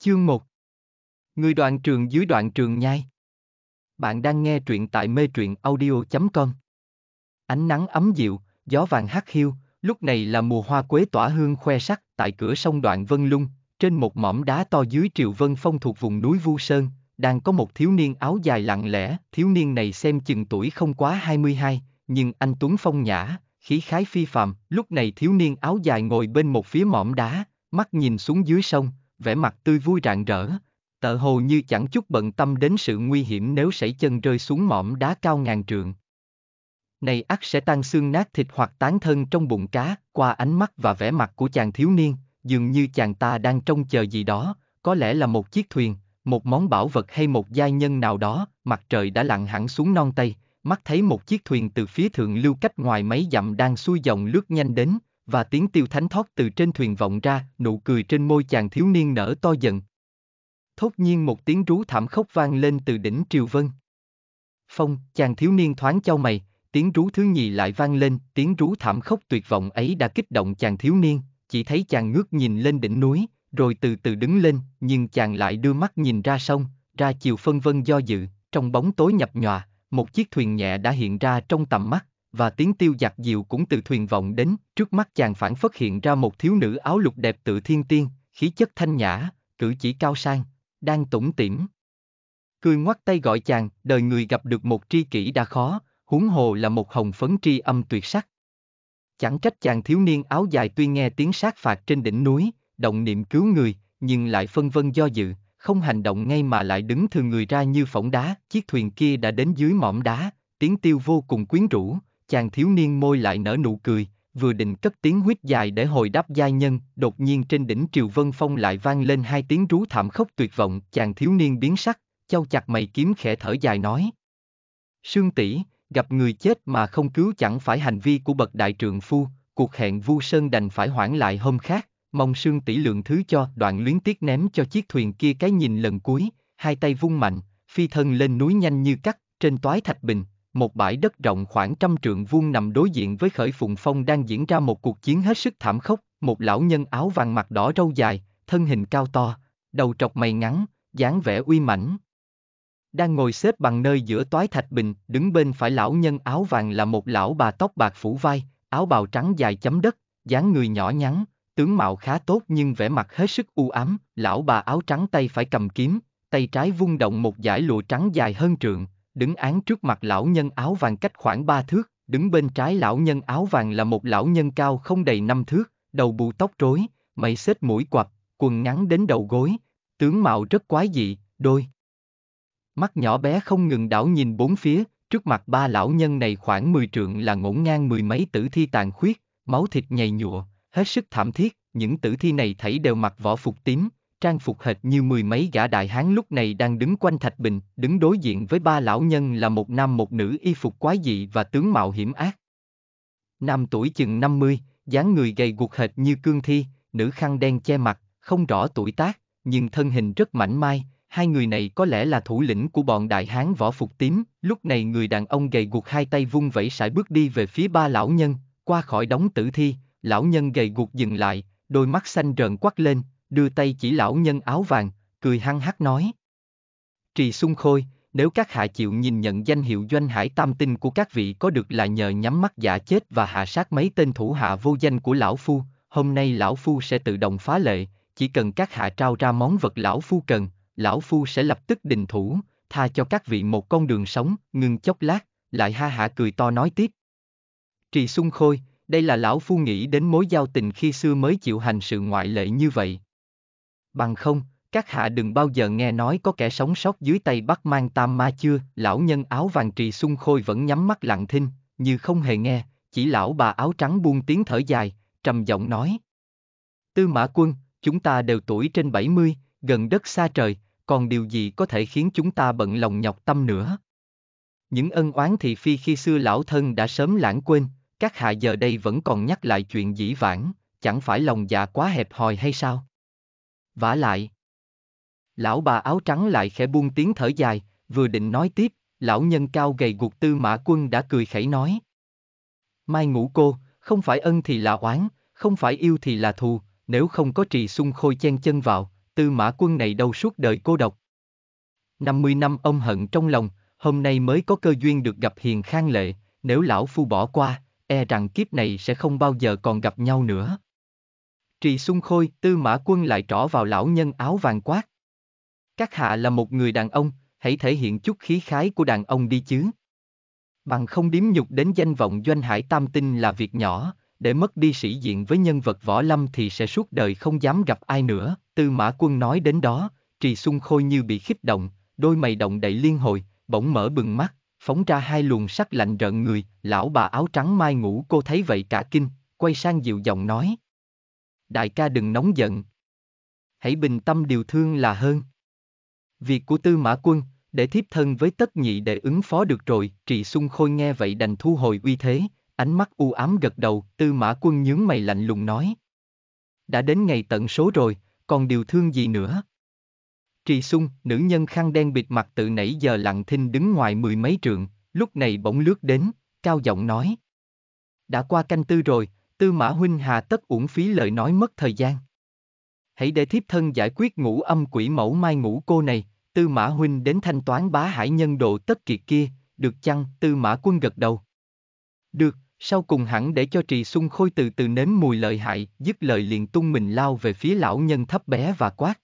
Chương 1 Người đoạn trường dưới đoạn trường nhai Bạn đang nghe truyện tại mê truyện audio.com Ánh nắng ấm dịu, gió vàng hắt hiu, lúc này là mùa hoa quế tỏa hương khoe sắc tại cửa sông đoạn Vân Lung, trên một mỏm đá to dưới triều Vân Phong thuộc vùng núi Vu Sơn, đang có một thiếu niên áo dài lặng lẽ, thiếu niên này xem chừng tuổi không quá 22, nhưng anh Tuấn Phong nhã, khí khái phi phàm, lúc này thiếu niên áo dài ngồi bên một phía mỏm đá, mắt nhìn xuống dưới sông, vẻ mặt tươi vui rạng rỡ, tợ hồ như chẳng chút bận tâm đến sự nguy hiểm nếu sảy chân rơi xuống mỏm đá cao ngàn trượng. Này ắt sẽ tan xương nát thịt hoặc tán thân trong bụng cá, qua ánh mắt và vẻ mặt của chàng thiếu niên, dường như chàng ta đang trông chờ gì đó, có lẽ là một chiếc thuyền, một món bảo vật hay một giai nhân nào đó, mặt trời đã lặn hẳn xuống non tây, mắt thấy một chiếc thuyền từ phía thượng lưu cách ngoài mấy dặm đang xuôi dòng lướt nhanh đến, và tiếng tiêu thánh thoát từ trên thuyền vọng ra, nụ cười trên môi chàng thiếu niên nở to dần. Thốt nhiên một tiếng rú thảm khốc vang lên từ đỉnh Triều Vân. Phong, chàng thiếu niên thoáng chau mày, tiếng rú thứ nhì lại vang lên, tiếng rú thảm khốc tuyệt vọng ấy đã kích động chàng thiếu niên, chỉ thấy chàng ngước nhìn lên đỉnh núi, rồi từ từ đứng lên, nhưng chàng lại đưa mắt nhìn ra sông, ra chiều phân vân do dự, trong bóng tối nhập nhòa, một chiếc thuyền nhẹ đã hiện ra trong tầm mắt, và tiếng tiêu giặc diệu cũng từ thuyền vọng đến, trước mắt chàng phản phất hiện ra một thiếu nữ áo lục đẹp tự thiên tiên, khí chất thanh nhã, cử chỉ cao sang, đang tủm tỉm. Cười ngoắt tay gọi chàng, đời người gặp được một tri kỷ đã khó, huống hồ là một hồng phấn tri âm tuyệt sắc. Chẳng trách chàng thiếu niên áo dài tuy nghe tiếng sát phạt trên đỉnh núi, động niệm cứu người, nhưng lại phân vân do dự, không hành động ngay mà lại đứng thường người ra như phỏng đá, chiếc thuyền kia đã đến dưới mỏm đá, tiếng tiêu vô cùng quyến rũ, chàng thiếu niên môi lại nở nụ cười, vừa định cất tiếng huyết dài để hồi đáp giai nhân, đột nhiên trên đỉnh Triều Vân Phong lại vang lên hai tiếng rú thảm khốc tuyệt vọng, chàng thiếu niên biến sắc, châu chặt mày kiếm khẽ thở dài nói. Sương tỷ, gặp người chết mà không cứu chẳng phải hành vi của bậc đại trượng phu, cuộc hẹn vu sơn đành phải hoãn lại hôm khác, mong sương tỷ lượng thứ cho đoạn luyến tiếc ném cho chiếc thuyền kia cái nhìn lần cuối, hai tay vung mạnh, phi thân lên núi nhanh như cắt, trên toái thạch bình, một bãi đất rộng khoảng trăm trượng vuông nằm đối diện với khởi phùng phong đang diễn ra một cuộc chiến hết sức thảm khốc, một lão nhân áo vàng mặt đỏ râu dài, thân hình cao to, đầu trọc mày ngắn, dáng vẻ uy mãnh. Đang ngồi xếp bằng nơi giữa toái thạch bình, đứng bên phải lão nhân áo vàng là một lão bà tóc bạc phủ vai, áo bào trắng dài chấm đất, dáng người nhỏ nhắn, tướng mạo khá tốt nhưng vẻ mặt hết sức u ám, lão bà áo trắng tay phải cầm kiếm, tay trái vung động một dải lụa trắng dài hơn trượng, đứng án trước mặt lão nhân áo vàng cách khoảng ba thước, đứng bên trái lão nhân áo vàng là một lão nhân cao không đầy năm thước, đầu bù tóc rối, mày xết mũi quặp, quần ngắn đến đầu gối, tướng mạo rất quái dị, đôi. Mắt nhỏ bé không ngừng đảo nhìn bốn phía, trước mặt ba lão nhân này khoảng mười trượng là ngổn ngang mười mấy tử thi tàn khuyết, máu thịt nhầy nhụa, hết sức thảm thiết, những tử thi này thảy đều mặc vỏ phục tím, trang phục hệt như mười mấy gã đại hán lúc này đang đứng quanh thạch bình, đứng đối diện với ba lão nhân là một nam một nữ y phục quái dị và tướng mạo hiểm ác. Nam tuổi chừng 50, dáng người gầy guộc hệt như cương thi, nữ khăn đen che mặt, không rõ tuổi tác, nhưng thân hình rất mảnh mai, hai người này có lẽ là thủ lĩnh của bọn đại hán võ phục tím, lúc này người đàn ông gầy guộc hai tay vung vẫy sải bước đi về phía ba lão nhân, qua khỏi đống tử thi, lão nhân gầy guộc dừng lại, đôi mắt xanh rợn quắc lên, đưa tay chỉ lão nhân áo vàng, cười hăng hắc nói. Trì Xung Khôi, nếu các hạ chịu nhìn nhận danh hiệu doanh hải tam tinh của các vị có được là nhờ nhắm mắt giả chết và hạ sát mấy tên thủ hạ vô danh của lão phu, hôm nay lão phu sẽ tự động phá lệ, chỉ cần các hạ trao ra món vật lão phu cần, lão phu sẽ lập tức đình thủ, tha cho các vị một con đường sống, ngừng chốc lát, lại ha hạ cười to nói tiếp. Trì Xung Khôi, đây là lão phu nghĩ đến mối giao tình khi xưa mới chịu hành sự ngoại lệ như vậy bằng không, các hạ đừng bao giờ nghe nói có kẻ sống sót dưới tay bắt mang tam ma chưa, lão nhân áo vàng trì xung khôi vẫn nhắm mắt lặng thinh, như không hề nghe, chỉ lão bà áo trắng buông tiếng thở dài, trầm giọng nói. Tư mã quân, chúng ta đều tuổi trên 70, gần đất xa trời, còn điều gì có thể khiến chúng ta bận lòng nhọc tâm nữa? Những ân oán thị phi khi xưa lão thân đã sớm lãng quên, các hạ giờ đây vẫn còn nhắc lại chuyện dĩ vãng, chẳng phải lòng dạ quá hẹp hòi hay sao? vả lại. Lão bà áo trắng lại khẽ buông tiếng thở dài, vừa định nói tiếp, lão nhân cao gầy guộc tư mã quân đã cười khẩy nói. Mai ngủ cô, không phải ân thì là oán, không phải yêu thì là thù, nếu không có trì xung khôi chen chân vào, tư mã quân này đâu suốt đời cô độc. 50 năm ông hận trong lòng, hôm nay mới có cơ duyên được gặp hiền khang lệ, nếu lão phu bỏ qua, e rằng kiếp này sẽ không bao giờ còn gặp nhau nữa. Trì Xuân Khôi, Tư Mã Quân lại trỏ vào lão nhân áo vàng quát. Các hạ là một người đàn ông, hãy thể hiện chút khí khái của đàn ông đi chứ. Bằng không điếm nhục đến danh vọng doanh hải tam tinh là việc nhỏ, để mất đi sĩ diện với nhân vật võ lâm thì sẽ suốt đời không dám gặp ai nữa. Tư Mã Quân nói đến đó, Trì Xuân Khôi như bị khích động, đôi mày động đậy liên hồi, bỗng mở bừng mắt, phóng ra hai luồng sắc lạnh rợn người, lão bà áo trắng mai ngủ cô thấy vậy cả kinh, quay sang dịu giọng nói đại ca đừng nóng giận. Hãy bình tâm điều thương là hơn. Việc của tư mã quân, để thiếp thân với tất nhị để ứng phó được rồi, trị Xung khôi nghe vậy đành thu hồi uy thế, ánh mắt u ám gật đầu, tư mã quân nhướng mày lạnh lùng nói. Đã đến ngày tận số rồi, còn điều thương gì nữa? Trì Xung nữ nhân khăn đen bịt mặt từ nãy giờ lặng thinh đứng ngoài mười mấy trượng, lúc này bỗng lướt đến, cao giọng nói. Đã qua canh tư rồi, Tư mã huynh hà tất uổng phí lời nói mất thời gian. Hãy để thiếp thân giải quyết ngũ âm quỷ mẫu mai ngũ cô này, tư mã huynh đến thanh toán bá hải nhân độ tất kiệt kia, được chăng, tư mã quân gật đầu. Được, sau cùng hẳn để cho trì Xung khôi từ từ nếm mùi lợi hại, dứt lời liền tung mình lao về phía lão nhân thấp bé và quát.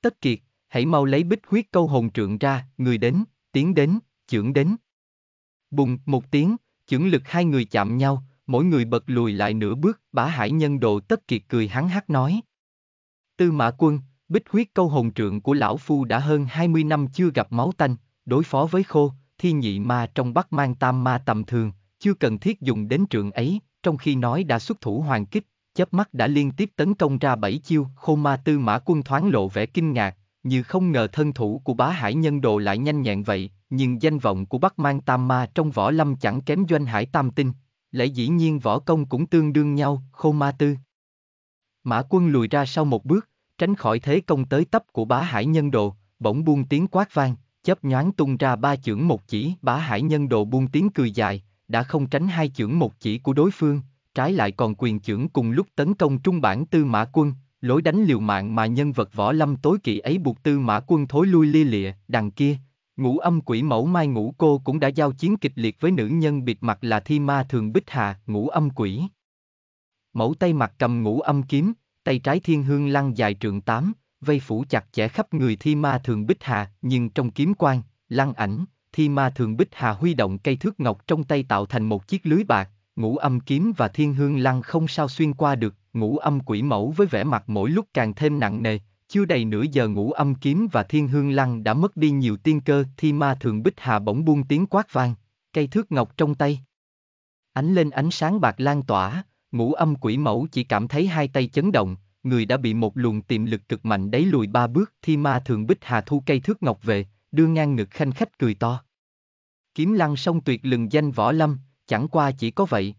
Tất kiệt, hãy mau lấy bích huyết câu hồn trượng ra, người đến, tiến đến, trưởng đến. Bùng, một tiếng, trưởng lực hai người chạm nhau, mỗi người bật lùi lại nửa bước, bá hải nhân đồ tất kiệt cười hắn hát nói. Tư mã quân, bích huyết câu hồn trượng của lão phu đã hơn 20 năm chưa gặp máu tanh, đối phó với khô, thi nhị ma trong bắc mang tam ma tầm thường, chưa cần thiết dùng đến trượng ấy, trong khi nói đã xuất thủ hoàn kích, chớp mắt đã liên tiếp tấn công ra bảy chiêu, khô ma tư mã quân thoáng lộ vẻ kinh ngạc, như không ngờ thân thủ của bá hải nhân đồ lại nhanh nhẹn vậy, nhưng danh vọng của Bắc Mang Tam Ma trong võ lâm chẳng kém doanh hải tam tinh, lại dĩ nhiên võ công cũng tương đương nhau, khô ma tư. Mã quân lùi ra sau một bước, tránh khỏi thế công tới tấp của bá hải nhân đồ, bỗng buông tiếng quát vang, chớp nhoáng tung ra ba chưởng một chỉ, bá hải nhân đồ buông tiếng cười dài, đã không tránh hai chưởng một chỉ của đối phương, trái lại còn quyền chưởng cùng lúc tấn công trung bản tư mã quân, lối đánh liều mạng mà nhân vật võ lâm tối kỵ ấy buộc tư mã quân thối lui lia lịa, đằng kia, Ngũ âm quỷ mẫu Mai Ngũ Cô cũng đã giao chiến kịch liệt với nữ nhân biệt mặt là Thi Ma Thường Bích Hà. ngũ âm quỷ. Mẫu tay mặt cầm ngũ âm kiếm, tay trái thiên hương lăng dài trượng tám, vây phủ chặt chẽ khắp người Thi Ma Thường Bích Hà. nhưng trong kiếm quan, lăng ảnh, Thi Ma Thường Bích Hà huy động cây thước ngọc trong tay tạo thành một chiếc lưới bạc, ngũ âm kiếm và thiên hương lăng không sao xuyên qua được, ngũ âm quỷ mẫu với vẻ mặt mỗi lúc càng thêm nặng nề, chưa đầy nửa giờ ngủ âm kiếm và thiên hương lăng đã mất đi nhiều tiên cơ thì ma thường bích hà bỗng buông tiếng quát vang, cây thước ngọc trong tay. Ánh lên ánh sáng bạc lan tỏa, ngũ âm quỷ mẫu chỉ cảm thấy hai tay chấn động, người đã bị một luồng tiềm lực cực mạnh đẩy lùi ba bước thì ma thường bích hà thu cây thước ngọc về, đưa ngang ngực khanh khách cười to. Kiếm lăng song tuyệt lừng danh võ lâm, chẳng qua chỉ có vậy.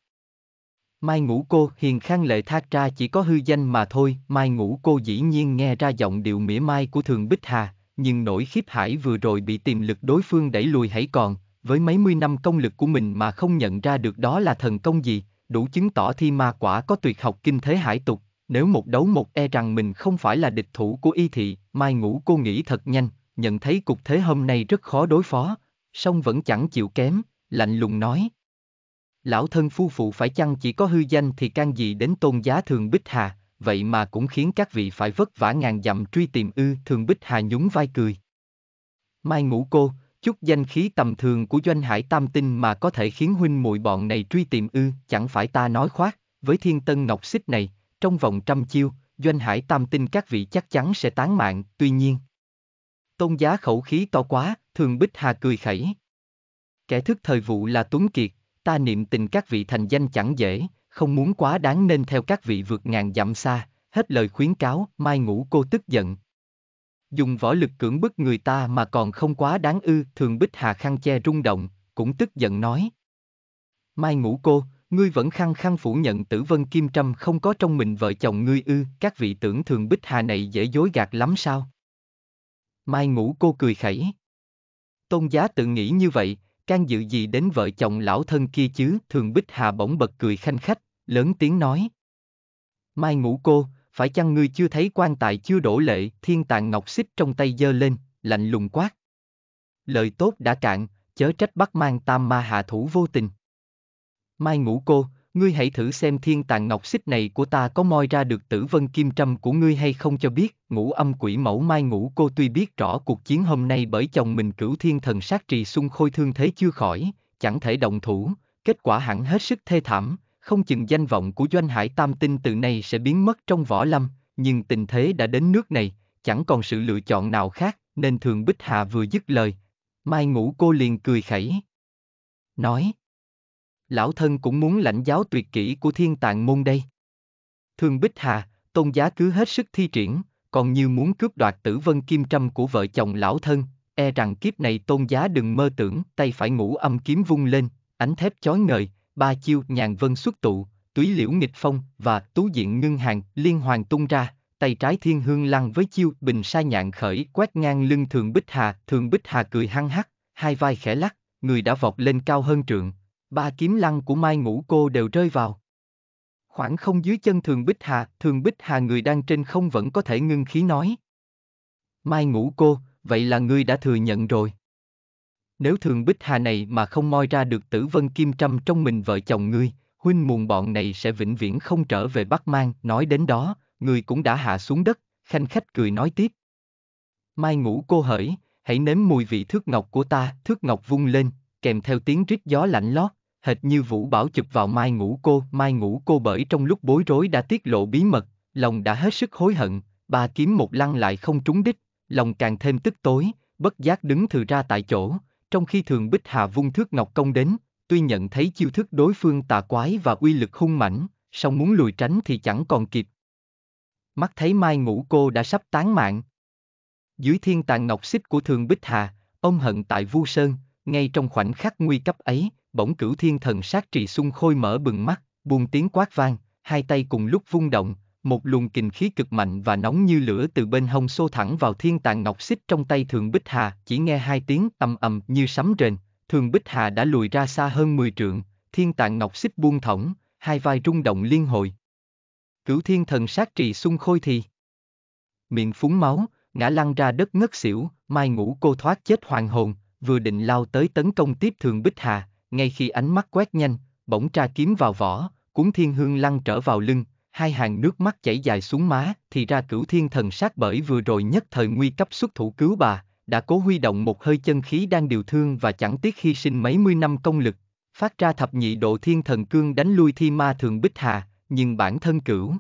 Mai ngũ cô hiền khang lệ thác ra chỉ có hư danh mà thôi, mai ngũ cô dĩ nhiên nghe ra giọng điệu mỉa mai của thường Bích Hà, nhưng nỗi khiếp hải vừa rồi bị tiềm lực đối phương đẩy lùi hãy còn, với mấy mươi năm công lực của mình mà không nhận ra được đó là thần công gì, đủ chứng tỏ thi ma quả có tuyệt học kinh thế hải tục, nếu một đấu một e rằng mình không phải là địch thủ của y thị, mai ngũ cô nghĩ thật nhanh, nhận thấy cục thế hôm nay rất khó đối phó, song vẫn chẳng chịu kém, lạnh lùng nói, lão thân phu phụ phải chăng chỉ có hư danh thì can gì đến tôn giá thường bích hà, vậy mà cũng khiến các vị phải vất vả ngàn dặm truy tìm ư thường bích hà nhún vai cười. Mai ngủ cô, chút danh khí tầm thường của doanh hải tam tinh mà có thể khiến huynh muội bọn này truy tìm ư, chẳng phải ta nói khoác, với thiên tân ngọc xích này, trong vòng trăm chiêu, doanh hải tam tinh các vị chắc chắn sẽ tán mạng, tuy nhiên. Tôn giá khẩu khí to quá, thường bích hà cười khẩy. Kẻ thức thời vụ là Tuấn Kiệt, ta niệm tình các vị thành danh chẳng dễ, không muốn quá đáng nên theo các vị vượt ngàn dặm xa, hết lời khuyến cáo, mai ngủ cô tức giận. Dùng võ lực cưỡng bức người ta mà còn không quá đáng ư, thường bích hà khăn che rung động, cũng tức giận nói. Mai ngủ cô, ngươi vẫn khăng khăng phủ nhận tử vân kim trâm không có trong mình vợ chồng ngươi ư, các vị tưởng thường bích hà này dễ dối gạt lắm sao? Mai ngủ cô cười khẩy. Tôn giá tự nghĩ như vậy, can dự gì đến vợ chồng lão thân kia chứ? Thường Bích Hà bỗng bật cười khanh khách, lớn tiếng nói. Mai ngủ cô, phải chăng ngươi chưa thấy quan tài chưa đổ lệ, thiên tàng ngọc xích trong tay giơ lên, lạnh lùng quát. Lời tốt đã cạn, chớ trách bắt mang tam ma hạ thủ vô tình. Mai ngủ cô, ngươi hãy thử xem thiên tàng ngọc xích này của ta có moi ra được tử vân kim trâm của ngươi hay không cho biết, ngũ âm quỷ mẫu mai ngũ cô tuy biết rõ cuộc chiến hôm nay bởi chồng mình cửu thiên thần sát trì xung khôi thương thế chưa khỏi, chẳng thể động thủ, kết quả hẳn hết sức thê thảm, không chừng danh vọng của doanh hải tam tinh từ nay sẽ biến mất trong võ lâm, nhưng tình thế đã đến nước này, chẳng còn sự lựa chọn nào khác, nên thường Bích Hạ vừa dứt lời. Mai ngũ cô liền cười khẩy. Nói, lão thân cũng muốn lãnh giáo tuyệt kỹ của thiên tạng môn đây. Thường Bích Hà, tôn giá cứ hết sức thi triển, còn như muốn cướp đoạt tử vân kim trâm của vợ chồng lão thân, e rằng kiếp này tôn giá đừng mơ tưởng, tay phải ngủ âm kiếm vung lên, ánh thép chói ngời, ba chiêu nhàn vân xuất tụ, túy liễu nghịch phong và tú diện ngưng hàng liên hoàng tung ra, tay trái thiên hương lăng với chiêu bình sa nhạn khởi quét ngang lưng thường bích hà, thường bích hà cười hăng hắc, hai vai khẽ lắc, người đã vọt lên cao hơn trượng, ba kiếm lăng của Mai Ngũ Cô đều rơi vào. Khoảng không dưới chân Thường Bích Hà, Thường Bích Hà người đang trên không vẫn có thể ngưng khí nói. Mai Ngũ Cô, vậy là ngươi đã thừa nhận rồi. Nếu Thường Bích Hà này mà không moi ra được tử vân kim trâm trong mình vợ chồng ngươi, huynh muộn bọn này sẽ vĩnh viễn không trở về Bắc Mang, nói đến đó, người cũng đã hạ xuống đất, khanh khách cười nói tiếp. Mai Ngũ cô hỡi, hãy nếm mùi vị thước ngọc của ta, thước ngọc vung lên, kèm theo tiếng rít gió lạnh lót, hệt như vũ bảo chụp vào mai ngủ cô. Mai ngủ cô bởi trong lúc bối rối đã tiết lộ bí mật, lòng đã hết sức hối hận, ba kiếm một lăng lại không trúng đích, lòng càng thêm tức tối, bất giác đứng thừa ra tại chỗ, trong khi thường bích hà vung thước ngọc công đến, tuy nhận thấy chiêu thức đối phương tà quái và uy lực hung mãnh, song muốn lùi tránh thì chẳng còn kịp. Mắt thấy mai ngủ cô đã sắp tán mạng. Dưới thiên tàn ngọc xích của thường bích hà, ông hận tại vu sơn, ngay trong khoảnh khắc nguy cấp ấy, bỗng cửu thiên thần sát trì xung khôi mở bừng mắt, buông tiếng quát vang, hai tay cùng lúc vung động, một luồng kình khí cực mạnh và nóng như lửa từ bên hông xô thẳng vào thiên tàng ngọc xích trong tay thường bích hà, chỉ nghe hai tiếng ầm ầm như sấm rền, thường bích hà đã lùi ra xa hơn 10 trượng, thiên tàng ngọc xích buông thõng, hai vai rung động liên hồi. Cửu thiên thần sát trì xung khôi thì miệng phúng máu, ngã lăn ra đất ngất xỉu, mai ngủ cô thoát chết hoàng hồn, vừa định lao tới tấn công tiếp thường Bích Hà, ngay khi ánh mắt quét nhanh, bỗng tra kiếm vào vỏ, cuốn thiên hương lăn trở vào lưng, hai hàng nước mắt chảy dài xuống má, thì ra cửu thiên thần sát bởi vừa rồi nhất thời nguy cấp xuất thủ cứu bà, đã cố huy động một hơi chân khí đang điều thương và chẳng tiếc hy sinh mấy mươi năm công lực, phát ra thập nhị độ thiên thần cương đánh lui thi ma thường Bích Hà, nhưng bản thân cửu.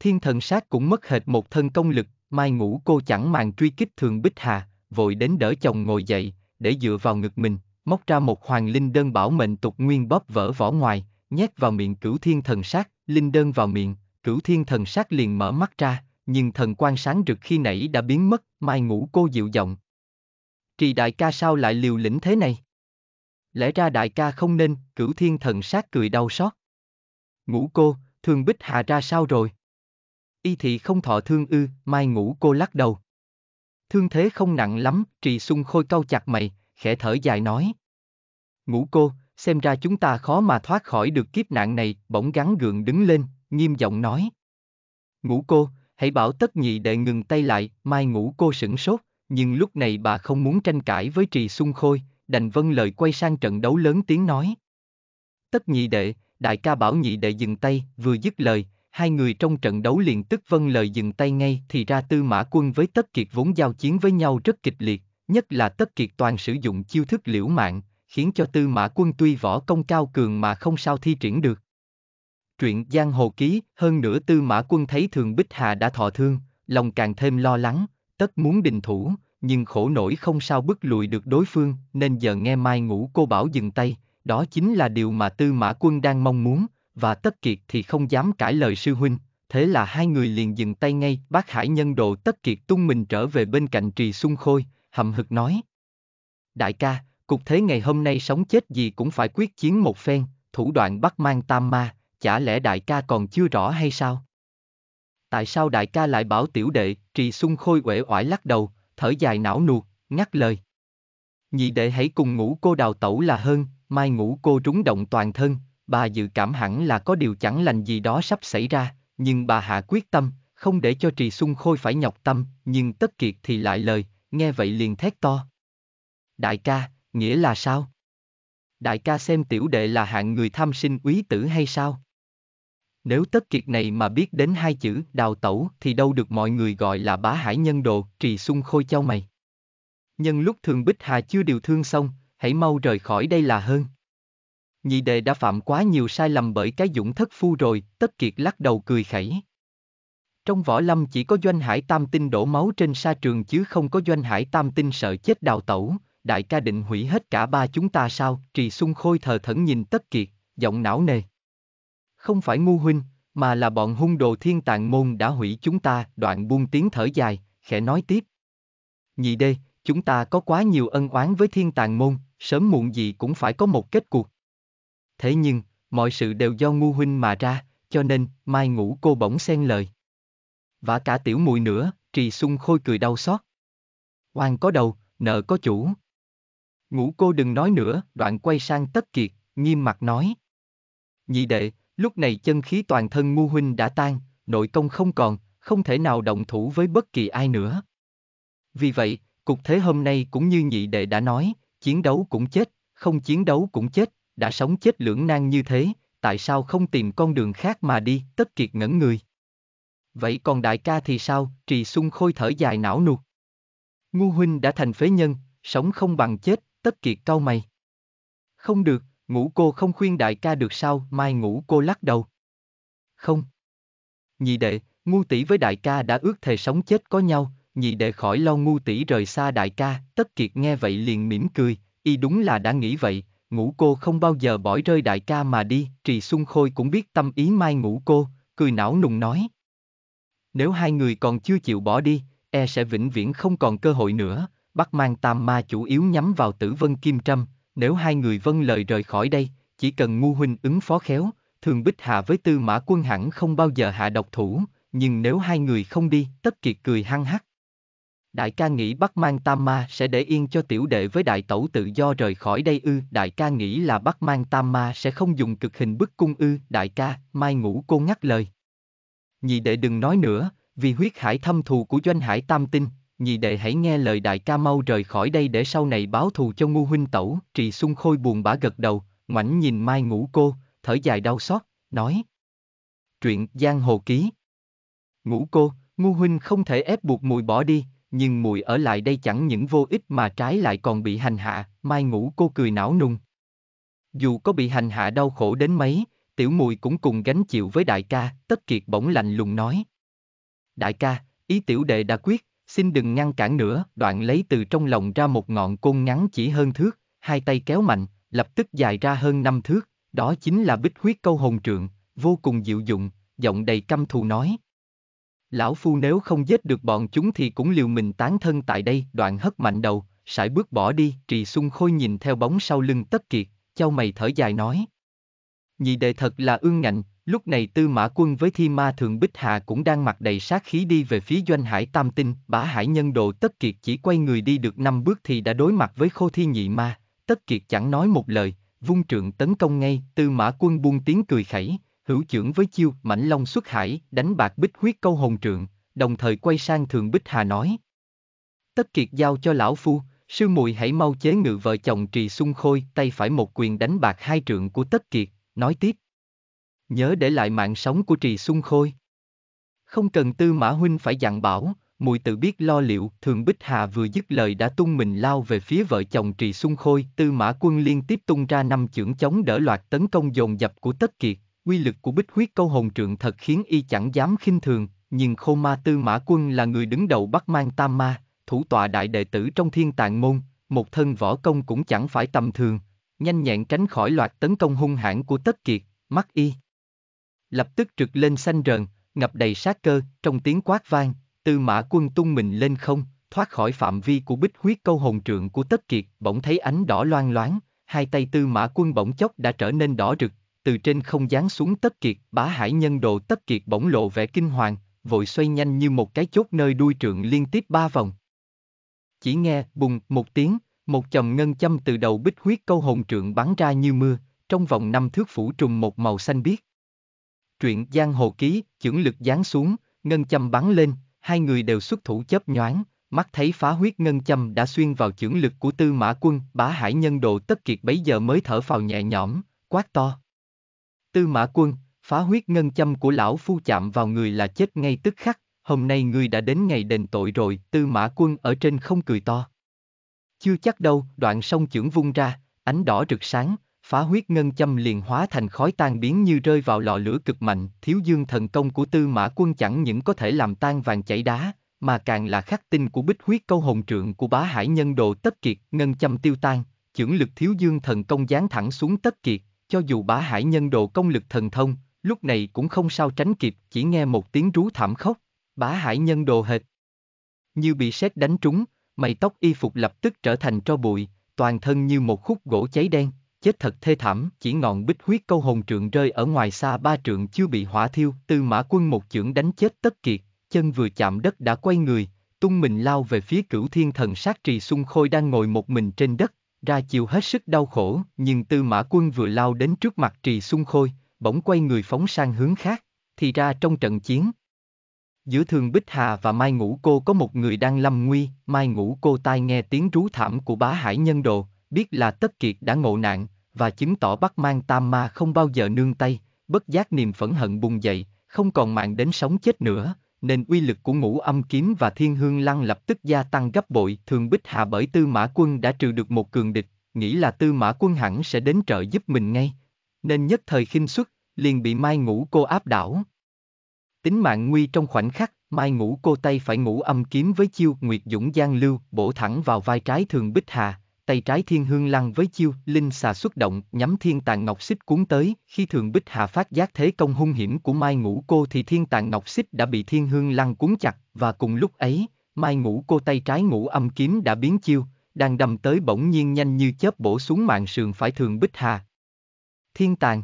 Thiên thần sát cũng mất hệt một thân công lực, mai ngủ cô chẳng màng truy kích thường Bích Hà, vội đến đỡ chồng ngồi dậy, để dựa vào ngực mình, móc ra một hoàng linh đơn bảo mệnh tục nguyên bóp vỡ vỏ ngoài, nhét vào miệng cửu thiên thần sát, linh đơn vào miệng, cửu thiên thần sát liền mở mắt ra, nhưng thần quan sáng rực khi nãy đã biến mất, mai ngủ cô dịu giọng. Trì đại ca sao lại liều lĩnh thế này? Lẽ ra đại ca không nên, cửu thiên thần sát cười đau xót. Ngủ cô, thường bích hạ ra sao rồi? Y thị không thọ thương ư, mai ngủ cô lắc đầu thương thế không nặng lắm, Trì Xung Khôi cau chặt mày, khẽ thở dài nói. Ngũ cô, xem ra chúng ta khó mà thoát khỏi được kiếp nạn này, bỗng gắn gượng đứng lên, nghiêm giọng nói. Ngũ cô, hãy bảo tất nhị đệ ngừng tay lại, mai ngũ cô sửng sốt, nhưng lúc này bà không muốn tranh cãi với Trì Xung Khôi, đành vâng lời quay sang trận đấu lớn tiếng nói. Tất nhị đệ, đại ca bảo nhị đệ dừng tay, vừa dứt lời, hai người trong trận đấu liền tức vâng lời dừng tay ngay thì ra tư mã quân với tất kiệt vốn giao chiến với nhau rất kịch liệt, nhất là tất kiệt toàn sử dụng chiêu thức liễu mạng, khiến cho tư mã quân tuy võ công cao cường mà không sao thi triển được. Truyện Giang Hồ Ký, hơn nữa tư mã quân thấy thường Bích Hà đã thọ thương, lòng càng thêm lo lắng, tất muốn đình thủ, nhưng khổ nổi không sao bức lùi được đối phương, nên giờ nghe Mai Ngũ cô bảo dừng tay, đó chính là điều mà tư mã quân đang mong muốn, và Tất Kiệt thì không dám cãi lời sư huynh, thế là hai người liền dừng tay ngay, bác hải nhân độ Tất Kiệt tung mình trở về bên cạnh Trì Xuân Khôi, hậm hực nói. Đại ca, cục thế ngày hôm nay sống chết gì cũng phải quyết chiến một phen, thủ đoạn bắt mang tam ma, chả lẽ đại ca còn chưa rõ hay sao? Tại sao đại ca lại bảo tiểu đệ, Trì Xuân Khôi uể oải lắc đầu, thở dài não nuột, ngắt lời. Nhị đệ hãy cùng ngủ cô đào tẩu là hơn, mai ngủ cô trúng động toàn thân, Bà dự cảm hẳn là có điều chẳng lành gì đó sắp xảy ra, nhưng bà hạ quyết tâm, không để cho Trì Xuân Khôi phải nhọc tâm, nhưng Tất Kiệt thì lại lời, nghe vậy liền thét to. Đại ca, nghĩa là sao? Đại ca xem tiểu đệ là hạng người tham sinh quý tử hay sao? Nếu Tất Kiệt này mà biết đến hai chữ đào tẩu thì đâu được mọi người gọi là bá hải nhân đồ, Trì Xuân Khôi cho mày. Nhân lúc thường Bích Hà chưa điều thương xong, hãy mau rời khỏi đây là hơn nhị đệ đã phạm quá nhiều sai lầm bởi cái dũng thất phu rồi, tất kiệt lắc đầu cười khẩy. Trong võ lâm chỉ có doanh hải tam tinh đổ máu trên sa trường chứ không có doanh hải tam tinh sợ chết đào tẩu, đại ca định hủy hết cả ba chúng ta sao, trì xung khôi thờ thẫn nhìn tất kiệt, giọng não nề. Không phải ngu huynh, mà là bọn hung đồ thiên tạng môn đã hủy chúng ta, đoạn buông tiếng thở dài, khẽ nói tiếp. Nhị đê, chúng ta có quá nhiều ân oán với thiên tàng môn, sớm muộn gì cũng phải có một kết cuộc thế nhưng, mọi sự đều do ngu huynh mà ra, cho nên, mai ngủ cô bỗng xen lời. Và cả tiểu mùi nữa, trì sung khôi cười đau xót. Oan có đầu, nợ có chủ. Ngủ cô đừng nói nữa, đoạn quay sang tất kiệt, nghiêm mặt nói. Nhị đệ, lúc này chân khí toàn thân ngu huynh đã tan, nội công không còn, không thể nào động thủ với bất kỳ ai nữa. Vì vậy, cục thế hôm nay cũng như nhị đệ đã nói, chiến đấu cũng chết, không chiến đấu cũng chết, đã sống chết lưỡng nan như thế, tại sao không tìm con đường khác mà đi, tất kiệt ngẩn người. Vậy còn đại ca thì sao, trì sung khôi thở dài não nuột. Ngu huynh đã thành phế nhân, sống không bằng chết, tất kiệt cau mày. Không được, ngũ cô không khuyên đại ca được sao, mai ngũ cô lắc đầu. Không. Nhị đệ, ngu tỷ với đại ca đã ước thề sống chết có nhau, nhị đệ khỏi lo ngu tỷ rời xa đại ca, tất kiệt nghe vậy liền mỉm cười, y đúng là đã nghĩ vậy, ngũ cô không bao giờ bỏ rơi đại ca mà đi, Trì Xuân Khôi cũng biết tâm ý mai ngũ cô, cười não nùng nói. Nếu hai người còn chưa chịu bỏ đi, e sẽ vĩnh viễn không còn cơ hội nữa, Bắt Mang Tam Ma chủ yếu nhắm vào tử vân kim trâm, nếu hai người vâng lời rời khỏi đây, chỉ cần ngu huynh ứng phó khéo, thường bích hạ với tư mã quân hẳn không bao giờ hạ độc thủ, nhưng nếu hai người không đi, tất kiệt cười hăng hắc. Đại ca nghĩ Bắc Mang Tam Ma sẽ để yên cho tiểu đệ với đại tẩu tự do rời khỏi đây ư, đại ca nghĩ là Bắc Mang Tam Ma sẽ không dùng cực hình bức cung ư, đại ca, mai ngủ cô ngắt lời. Nhị đệ đừng nói nữa, vì huyết hải thâm thù của doanh hải tam tinh, nhị đệ hãy nghe lời đại ca mau rời khỏi đây để sau này báo thù cho ngu huynh tẩu, trì xuân khôi buồn bã gật đầu, ngoảnh nhìn mai ngủ cô, thở dài đau xót, nói. Truyện Giang Hồ Ký Ngủ cô, ngu huynh không thể ép buộc mùi bỏ đi, nhưng mùi ở lại đây chẳng những vô ích mà trái lại còn bị hành hạ, mai ngủ cô cười não nung. Dù có bị hành hạ đau khổ đến mấy, tiểu mùi cũng cùng gánh chịu với đại ca, tất kiệt bỗng lạnh lùng nói. Đại ca, ý tiểu đệ đã quyết, xin đừng ngăn cản nữa, đoạn lấy từ trong lòng ra một ngọn côn ngắn chỉ hơn thước, hai tay kéo mạnh, lập tức dài ra hơn năm thước, đó chính là bích huyết câu hồn trượng, vô cùng dịu dụng, giọng đầy căm thù nói, Lão Phu nếu không giết được bọn chúng thì cũng liều mình tán thân tại đây. Đoạn hất mạnh đầu, sải bước bỏ đi. Trì xung Khôi nhìn theo bóng sau lưng tất kiệt, châu mày thở dài nói. Nhị đệ thật là ương ngạnh, lúc này tư mã quân với thi ma thường bích hạ cũng đang mặc đầy sát khí đi về phía doanh hải tam tinh. bá hải nhân độ tất kiệt chỉ quay người đi được năm bước thì đã đối mặt với khô thi nhị ma. Tất kiệt chẳng nói một lời, vung trượng tấn công ngay, tư mã quân buông tiếng cười khẩy hữu trưởng với chiêu mãnh long xuất hải đánh bạc bích huyết câu hồn trượng, đồng thời quay sang thường bích hà nói. Tất kiệt giao cho lão phu, sư muội hãy mau chế ngự vợ chồng trì xung khôi tay phải một quyền đánh bạc hai trượng của tất kiệt, nói tiếp. Nhớ để lại mạng sống của trì xung khôi. Không cần tư mã huynh phải dặn bảo, mùi tự biết lo liệu, thường Bích Hà vừa dứt lời đã tung mình lao về phía vợ chồng Trì Xuân Khôi, tư mã quân liên tiếp tung ra năm chưởng chống đỡ loạt tấn công dồn dập của Tất Kiệt, Quy lực của bích huyết câu hồn trượng thật khiến y chẳng dám khinh thường, nhưng Khô Ma Tư Mã Quân là người đứng đầu Bắc Mang Tam Ma, thủ tọa đại đệ tử trong thiên tạng môn, một thân võ công cũng chẳng phải tầm thường, nhanh nhẹn tránh khỏi loạt tấn công hung hãn của tất kiệt, mắt y. Lập tức trực lên xanh rờn, ngập đầy sát cơ, trong tiếng quát vang, Tư Mã Quân tung mình lên không, thoát khỏi phạm vi của bích huyết câu hồn trượng của tất kiệt, bỗng thấy ánh đỏ loan loáng, hai tay Tư Mã Quân bỗng chốc đã trở nên đỏ rực, từ trên không giáng xuống tất kiệt, bá hải nhân đồ tất kiệt bỗng lộ vẻ kinh hoàng, vội xoay nhanh như một cái chốt nơi đuôi trượng liên tiếp ba vòng. Chỉ nghe, bùng, một tiếng, một chồng ngân châm từ đầu bích huyết câu hồn trượng bắn ra như mưa, trong vòng năm thước phủ trùm một màu xanh biếc. Truyện giang hồ ký, chưởng lực giáng xuống, ngân châm bắn lên, hai người đều xuất thủ chớp nhoáng, mắt thấy phá huyết ngân châm đã xuyên vào chưởng lực của tư mã quân, bá hải nhân độ tất kiệt bấy giờ mới thở phào nhẹ nhõm, quát to. Tư mã quân, phá huyết ngân châm của lão phu chạm vào người là chết ngay tức khắc, hôm nay ngươi đã đến ngày đền tội rồi, tư mã quân ở trên không cười to. Chưa chắc đâu, đoạn sông chưởng vung ra, ánh đỏ rực sáng, phá huyết ngân châm liền hóa thành khói tan biến như rơi vào lò lửa cực mạnh, thiếu dương thần công của tư mã quân chẳng những có thể làm tan vàng chảy đá, mà càng là khắc tinh của bích huyết câu hồn trượng của bá hải nhân đồ tất kiệt, ngân châm tiêu tan, chưởng lực thiếu dương thần công giáng thẳng xuống tất kiệt, cho dù bá hải nhân độ công lực thần thông, lúc này cũng không sao tránh kịp, chỉ nghe một tiếng rú thảm khóc, bá hải nhân đồ hệt. Như bị sét đánh trúng, mày tóc y phục lập tức trở thành tro bụi, toàn thân như một khúc gỗ cháy đen, chết thật thê thảm, chỉ ngọn bích huyết câu hồn trượng rơi ở ngoài xa ba trượng chưa bị hỏa thiêu, tư mã quân một chưởng đánh chết tất kiệt, chân vừa chạm đất đã quay người, tung mình lao về phía cửu thiên thần sát trì xung khôi đang ngồi một mình trên đất, ra chiều hết sức đau khổ, nhưng tư mã quân vừa lao đến trước mặt trì xung khôi, bỗng quay người phóng sang hướng khác, thì ra trong trận chiến. Giữa thường Bích Hà và Mai Ngũ Cô có một người đang lâm nguy, Mai Ngũ Cô tai nghe tiếng rú thảm của bá hải nhân đồ, biết là tất kiệt đã ngộ nạn, và chứng tỏ bắt mang tam ma không bao giờ nương tay, bất giác niềm phẫn hận bùng dậy, không còn mạng đến sống chết nữa, nên uy lực của ngũ âm kiếm và thiên hương lăng lập tức gia tăng gấp bội. Thường Bích hà bởi Tư Mã Quân đã trừ được một cường địch, nghĩ là Tư Mã Quân hẳn sẽ đến trợ giúp mình ngay, nên nhất thời khinh xuất, liền bị Mai Ngũ Cô áp đảo. Tính mạng nguy trong khoảnh khắc, Mai Ngũ Cô tay phải ngũ âm kiếm với chiêu Nguyệt Dũng Giang Lưu bổ thẳng vào vai trái Thường Bích hà tay trái thiên hương lăng với chiêu, linh xà xuất động, nhắm thiên tàng ngọc xích cuốn tới, khi thường bích Hà phát giác thế công hung hiểm của Mai Ngũ Cô thì thiên tàng ngọc xích đã bị thiên hương lăng cuốn chặt, và cùng lúc ấy, Mai Ngũ Cô tay trái ngũ âm kiếm đã biến chiêu, đang đâm tới bỗng nhiên nhanh như chớp bổ xuống mạng sườn phải thường bích Hà. Thiên tàng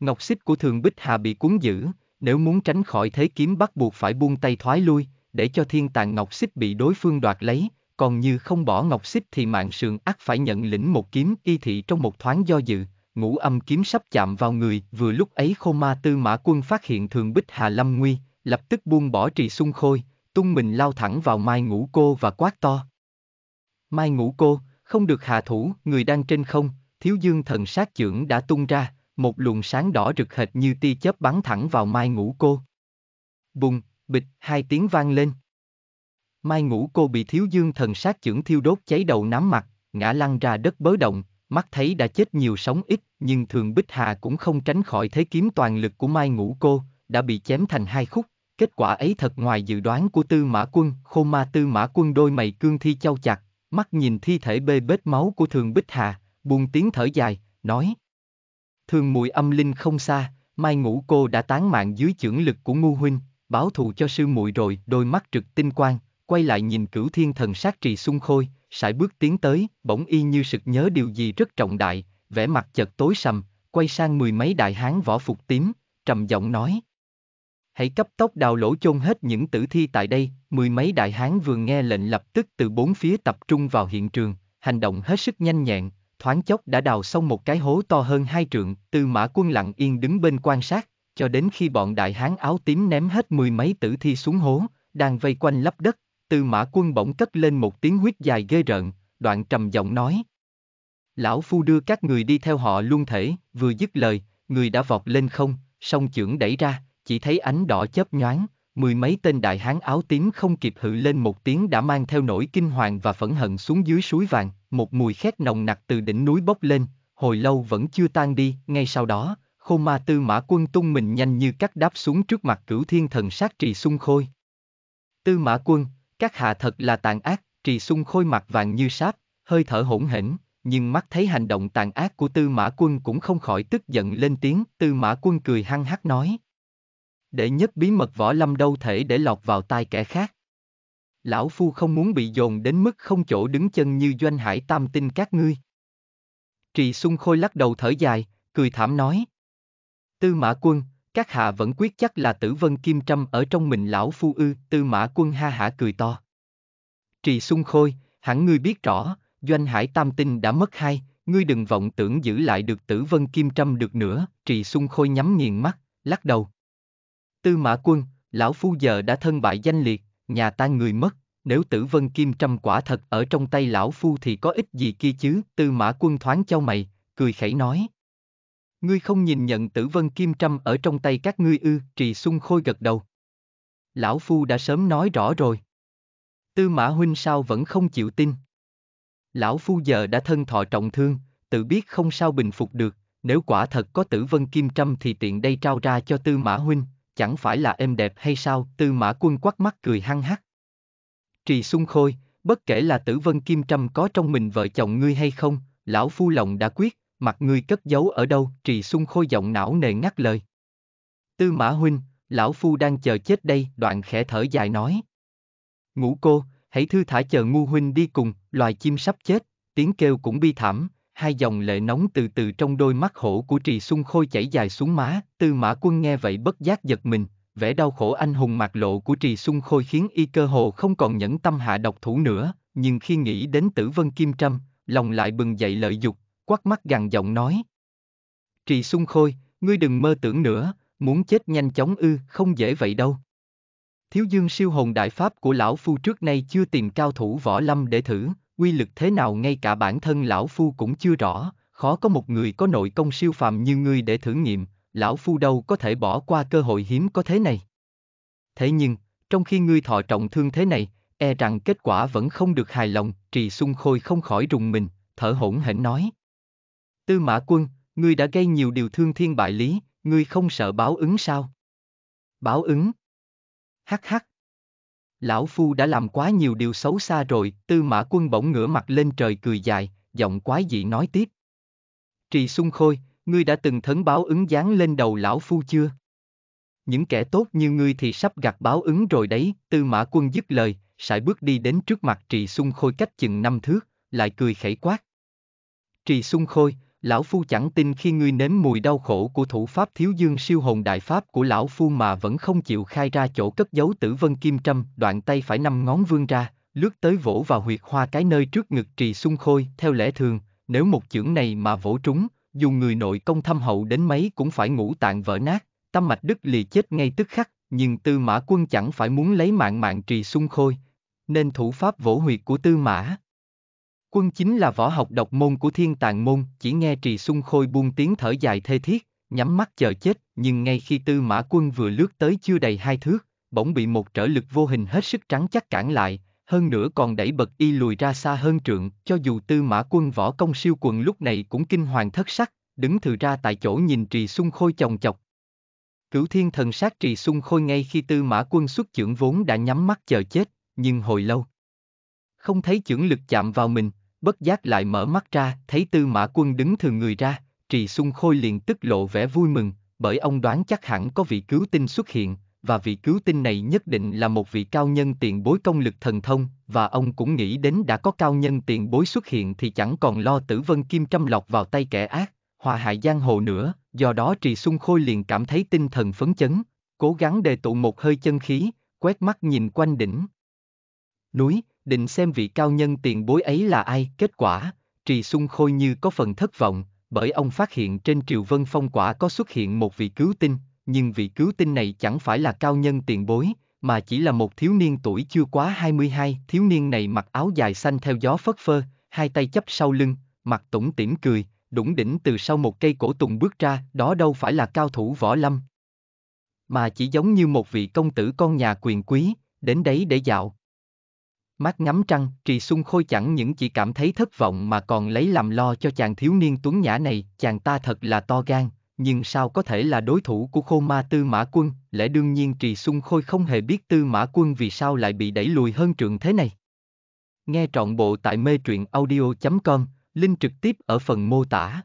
Ngọc xích của thường bích Hà bị cuốn giữ, nếu muốn tránh khỏi thế kiếm bắt buộc phải buông tay thoái lui, để cho thiên tàng ngọc xích bị đối phương đoạt lấy, còn như không bỏ ngọc xích thì mạng sườn ắt phải nhận lĩnh một kiếm y thị trong một thoáng do dự, ngũ âm kiếm sắp chạm vào người, vừa lúc ấy khô ma tư mã quân phát hiện thường bích hà lâm nguy, lập tức buông bỏ trì xung khôi, tung mình lao thẳng vào mai ngũ cô và quát to. Mai ngũ cô, không được hạ thủ, người đang trên không, thiếu dương thần sát trưởng đã tung ra, một luồng sáng đỏ rực hệt như tia chớp bắn thẳng vào mai ngũ cô. Bùng, bịch, hai tiếng vang lên. Mai ngũ cô bị thiếu dương thần sát chưởng thiêu đốt cháy đầu nám mặt, ngã lăn ra đất bớ động, mắt thấy đã chết nhiều sống ít, nhưng thường Bích Hà cũng không tránh khỏi thế kiếm toàn lực của Mai ngũ cô, đã bị chém thành hai khúc. Kết quả ấy thật ngoài dự đoán của Tư Mã Quân, khô ma Tư Mã Quân đôi mày cương thi châu chặt, mắt nhìn thi thể bê bết máu của thường Bích Hà, buông tiếng thở dài, nói. Thường mùi âm linh không xa, mai ngũ cô đã tán mạng dưới chưởng lực của ngu huynh, báo thù cho sư muội rồi, đôi mắt trực tinh quang, quay lại nhìn cửu thiên thần sát trì xung khôi, sải bước tiến tới, bỗng y như sực nhớ điều gì rất trọng đại, vẻ mặt chợt tối sầm, quay sang mười mấy đại hán võ phục tím, trầm giọng nói. Hãy cấp tốc đào lỗ chôn hết những tử thi tại đây, mười mấy đại hán vừa nghe lệnh lập tức từ bốn phía tập trung vào hiện trường, hành động hết sức nhanh nhẹn, thoáng chốc đã đào xong một cái hố to hơn hai trượng, tư mã quân lặng yên đứng bên quan sát, cho đến khi bọn đại hán áo tím ném hết mười mấy tử thi xuống hố, đang vây quanh lấp đất, Tư mã quân bỗng cất lên một tiếng huyết dài ghê rợn, đoạn trầm giọng nói. Lão phu đưa các người đi theo họ luôn thể, vừa dứt lời, người đã vọt lên không, song chưởng đẩy ra, chỉ thấy ánh đỏ chớp nhoáng, mười mấy tên đại hán áo tím không kịp hự lên một tiếng đã mang theo nỗi kinh hoàng và phẫn hận xuống dưới suối vàng, một mùi khét nồng nặc từ đỉnh núi bốc lên, hồi lâu vẫn chưa tan đi, ngay sau đó, khô ma tư mã quân tung mình nhanh như cắt đáp xuống trước mặt cửu thiên thần sát trì xung khôi. Tư mã quân, các hạ thật là tàn ác, Trì Xung khôi mặt vàng như sáp, hơi thở hỗn hỉnh, nhưng mắt thấy hành động tàn ác của Tư Mã Quân cũng không khỏi tức giận lên tiếng, Tư Mã Quân cười hăng hắc nói. Để nhất bí mật võ lâm đâu thể để lọt vào tai kẻ khác. Lão Phu không muốn bị dồn đến mức không chỗ đứng chân như doanh hải tam tinh các ngươi. Trì Xung Khôi lắc đầu thở dài, cười thảm nói. Tư Mã Quân, các hạ vẫn quyết chắc là tử vân kim trâm ở trong mình lão phu ư, tư mã quân ha hả cười to. Trì Xuân Khôi, hẳn ngươi biết rõ, doanh hải tam tinh đã mất hai, ngươi đừng vọng tưởng giữ lại được tử vân kim trâm được nữa, Trì Xuân Khôi nhắm nghiền mắt, lắc đầu. Tư mã quân, lão phu giờ đã thân bại danh liệt, nhà ta người mất, nếu tử vân kim trâm quả thật ở trong tay lão phu thì có ích gì kia chứ, tư mã quân thoáng châu mày, cười khẩy nói. Ngươi không nhìn nhận tử vân kim trâm ở trong tay các ngươi ư, trì Xung khôi gật đầu. Lão Phu đã sớm nói rõ rồi. Tư mã huynh sao vẫn không chịu tin. Lão Phu giờ đã thân thọ trọng thương, tự biết không sao bình phục được, nếu quả thật có tử vân kim trâm thì tiện đây trao ra cho tư mã huynh, chẳng phải là êm đẹp hay sao, tư mã quân quắc mắt cười hăng hắc. Trì Xung khôi, bất kể là tử vân kim trâm có trong mình vợ chồng ngươi hay không, lão phu lòng đã quyết, mặt ngươi cất giấu ở đâu? Trì Xung Khôi giọng não nề ngắt lời. Tư Mã Huynh, lão phu đang chờ chết đây, đoạn khẽ thở dài nói. Ngũ cô, hãy thư thả chờ ngu huynh đi cùng, loài chim sắp chết, tiếng kêu cũng bi thảm, hai dòng lệ nóng từ từ trong đôi mắt hổ của Trì Xung Khôi chảy dài xuống má, Tư Mã Quân nghe vậy bất giác giật mình, vẻ đau khổ anh hùng mặt lộ của Trì Xung Khôi khiến y cơ hồ không còn nhẫn tâm hạ độc thủ nữa, nhưng khi nghĩ đến Tử Vân Kim Trâm, lòng lại bừng dậy lợi dục, quắc mắt gằn giọng nói. Trì sung khôi, ngươi đừng mơ tưởng nữa, muốn chết nhanh chóng ư, không dễ vậy đâu. Thiếu dương siêu hồn đại pháp của lão phu trước nay chưa tìm cao thủ võ lâm để thử, quy lực thế nào ngay cả bản thân lão phu cũng chưa rõ, khó có một người có nội công siêu phàm như ngươi để thử nghiệm, lão phu đâu có thể bỏ qua cơ hội hiếm có thế này. Thế nhưng, trong khi ngươi thọ trọng thương thế này, e rằng kết quả vẫn không được hài lòng, trì Xung khôi không khỏi rùng mình, thở hổn hển nói. Tư mã quân, ngươi đã gây nhiều điều thương thiên bại lý, ngươi không sợ báo ứng sao? Báo ứng. Hắc hắc. Lão Phu đã làm quá nhiều điều xấu xa rồi, tư mã quân bỗng ngửa mặt lên trời cười dài, giọng quái dị nói tiếp. Trì Xuân Khôi, ngươi đã từng thấn báo ứng dán lên đầu Lão Phu chưa? Những kẻ tốt như ngươi thì sắp gặt báo ứng rồi đấy, tư mã quân dứt lời, sải bước đi đến trước mặt Trì Xuân Khôi cách chừng năm thước, lại cười khẩy quát. Trì Xuân Khôi, lão phu chẳng tin khi ngươi nếm mùi đau khổ của thủ pháp thiếu dương siêu hồn đại pháp của lão phu mà vẫn không chịu khai ra chỗ cất giấu tử vân kim trâm, đoạn tay phải năm ngón vươn ra, lướt tới vỗ vào huyệt hoa cái nơi trước ngực trì xung khôi, theo lẽ thường, nếu một chưởng này mà vỗ trúng, dù người nội công thâm hậu đến mấy cũng phải ngủ tạng vỡ nát, tâm mạch đứt lì chết ngay tức khắc, nhưng tư mã quân chẳng phải muốn lấy mạng mạng trì xung khôi, nên thủ pháp vỗ huyệt của tư mã Quân chính là võ học độc môn của thiên tàng môn, chỉ nghe Trì Xung Khôi buông tiếng thở dài thê thiết, nhắm mắt chờ chết, nhưng ngay khi tư mã quân vừa lướt tới chưa đầy hai thước, bỗng bị một trở lực vô hình hết sức trắng chắc cản lại, hơn nữa còn đẩy bật y lùi ra xa hơn trượng, cho dù tư mã quân võ công siêu quần lúc này cũng kinh hoàng thất sắc, đứng thừ ra tại chỗ nhìn Trì Xung Khôi chồng chọc. Cửu thiên thần sát Trì Xung Khôi ngay khi tư mã quân xuất trưởng vốn đã nhắm mắt chờ chết, nhưng hồi lâu. Không thấy trưởng lực chạm vào mình, bất giác lại mở mắt ra, thấy tư mã quân đứng thường người ra, trì xung khôi liền tức lộ vẻ vui mừng, bởi ông đoán chắc hẳn có vị cứu tinh xuất hiện, và vị cứu tinh này nhất định là một vị cao nhân tiền bối công lực thần thông, và ông cũng nghĩ đến đã có cao nhân tiền bối xuất hiện thì chẳng còn lo tử vân kim trăm lọc vào tay kẻ ác, hòa hại giang hồ nữa, do đó Trì Xung Khôi liền cảm thấy tinh thần phấn chấn, cố gắng đề tụ một hơi chân khí, quét mắt nhìn quanh đỉnh. Núi, định xem vị cao nhân tiền bối ấy là ai. Kết quả, Trì Xung Khôi như có phần thất vọng, bởi ông phát hiện trên Triều Vân Phong quả có xuất hiện một vị cứu tinh, nhưng vị cứu tinh này chẳng phải là cao nhân tiền bối, mà chỉ là một thiếu niên tuổi chưa quá 22. Thiếu niên này mặc áo dài xanh theo gió phất phơ, hai tay chấp sau lưng, mặt tủm tỉm cười, đủng đỉnh từ sau một cây cổ tùng bước ra, đó đâu phải là cao thủ võ lâm. Mà chỉ giống như một vị công tử con nhà quyền quý, đến đấy để dạo. Mắt ngắm trăng, Trì Xuân Khôi chẳng những chỉ cảm thấy thất vọng mà còn lấy làm lo cho chàng thiếu niên tuấn nhã này, chàng ta thật là to gan, nhưng sao có thể là đối thủ của khô ma tư mã quân, lẽ đương nhiên Trì Xuân Khôi không hề biết tư mã quân vì sao lại bị đẩy lùi hơn trường thế này. Nghe trọn bộ tại mê truyện audio.com, link trực tiếp ở phần mô tả.